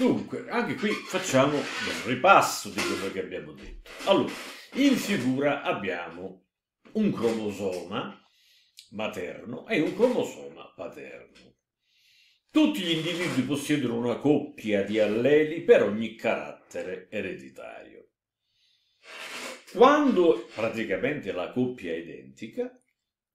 Dunque, anche qui facciamo un ripasso di quello che abbiamo detto. Allora, in figura abbiamo un cromosoma materno e un cromosoma paterno. Tutti gli individui possiedono una coppia di alleli per ogni carattere ereditario. Quando praticamente la coppia è identica,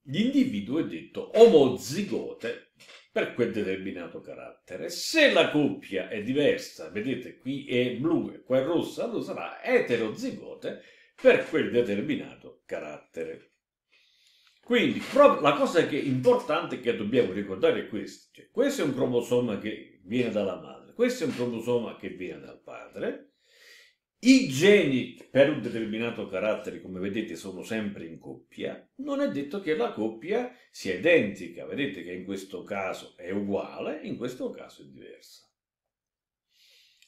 l'individuo è detto omozigote per quel determinato carattere. Se la coppia è diversa, vedete qui è blu e qua è rossa, allora sarà eterozigote per quel determinato carattere. Quindi la cosa che è importante che dobbiamo ricordare è questo. Cioè, questo è un cromosoma che viene dalla madre, questo è un cromosoma che viene dal padre, i geni per un determinato carattere, come vedete sono sempre in coppia, non è detto che la coppia sia identica, vedete che in questo caso è uguale, in questo caso è diversa.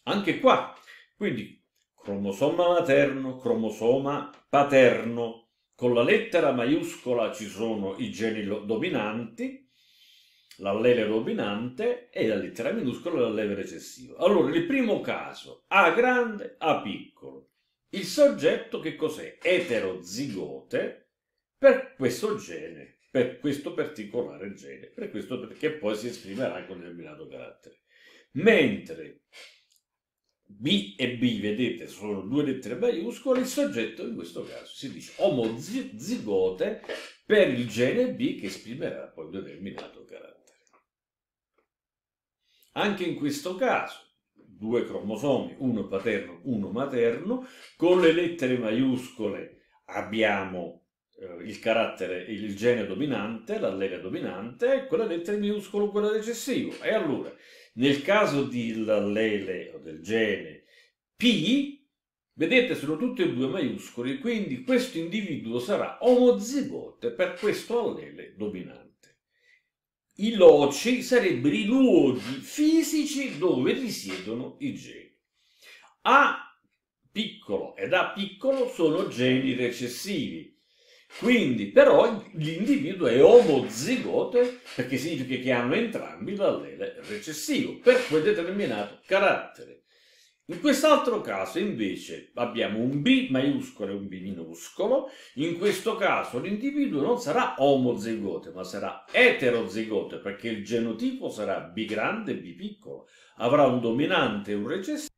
Anche qua, quindi cromosoma materno, cromosoma paterno, con la lettera maiuscola ci sono i geni dominanti, l'allele dominante e la lettera minuscola l'allele recessivo. Allora, il primo caso, A grande, A piccolo. Il soggetto che cos'è? Eterozigote per questo gene, per questo particolare gene, per questo perché poi si esprimerà con determinato carattere. Mentre B e B, vedete, sono due lettere maiuscole, il soggetto in questo caso si dice omozigote per il gene B che esprimerà poi un determinato carattere. Anche in questo caso, due cromosomi, uno paterno, uno materno, con le lettere maiuscole abbiamo eh, il carattere, il gene dominante, l'allele dominante, e con le lettere minuscole quella recessivo. E allora, nel caso dell'allele o del gene P, vedete sono tutte e due maiuscole, quindi questo individuo sarà omozigote per questo allele dominante. I loci sarebbero i luoghi fisici dove risiedono i geni. A piccolo ed A piccolo sono geni recessivi. Quindi però l'individuo è omozigote perché significa che hanno entrambi l'allele recessivo per quel determinato carattere. In quest'altro caso invece abbiamo un B maiuscolo e un B minuscolo, in questo caso l'individuo non sarà omozigote ma sarà eterozigote perché il genotipo sarà B grande e B piccolo, avrà un dominante e un recessivo.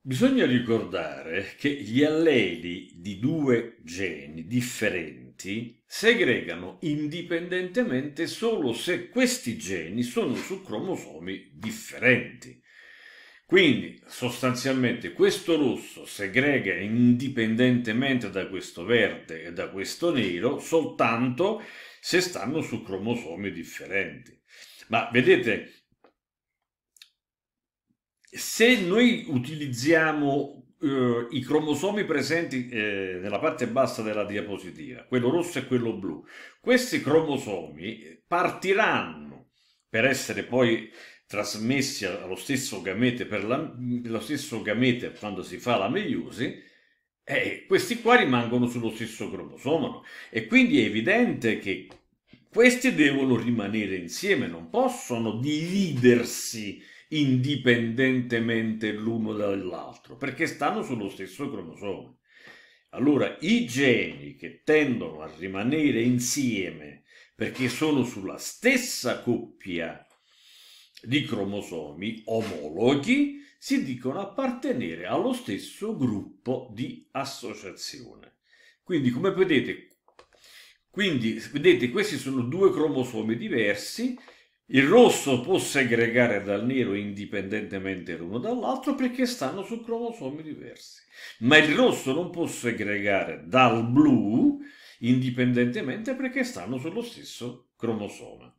Bisogna ricordare che gli alleli di due geni differenti segregano indipendentemente solo se questi geni sono su cromosomi differenti. Quindi sostanzialmente questo rosso segrega indipendentemente da questo verde e da questo nero soltanto se stanno su cromosomi differenti. Ma vedete, se noi utilizziamo eh, i cromosomi presenti eh, nella parte bassa della diapositiva, quello rosso e quello blu, questi cromosomi partiranno per essere poi trasmessi allo stesso gamete, per la, lo stesso gamete quando si fa la meiosi, eh, questi qua rimangono sullo stesso cromosomo. e quindi è evidente che questi devono rimanere insieme, non possono dividersi indipendentemente l'uno dall'altro, perché stanno sullo stesso cromosomo. Allora, i geni che tendono a rimanere insieme perché sono sulla stessa coppia di cromosomi omologhi si dicono appartenere allo stesso gruppo di associazione. Quindi, come vedete, quindi, vedete, questi sono due cromosomi diversi. Il rosso può segregare dal nero indipendentemente l'uno dall'altro perché stanno su cromosomi diversi, ma il rosso non può segregare dal blu indipendentemente perché stanno sullo stesso cromosoma.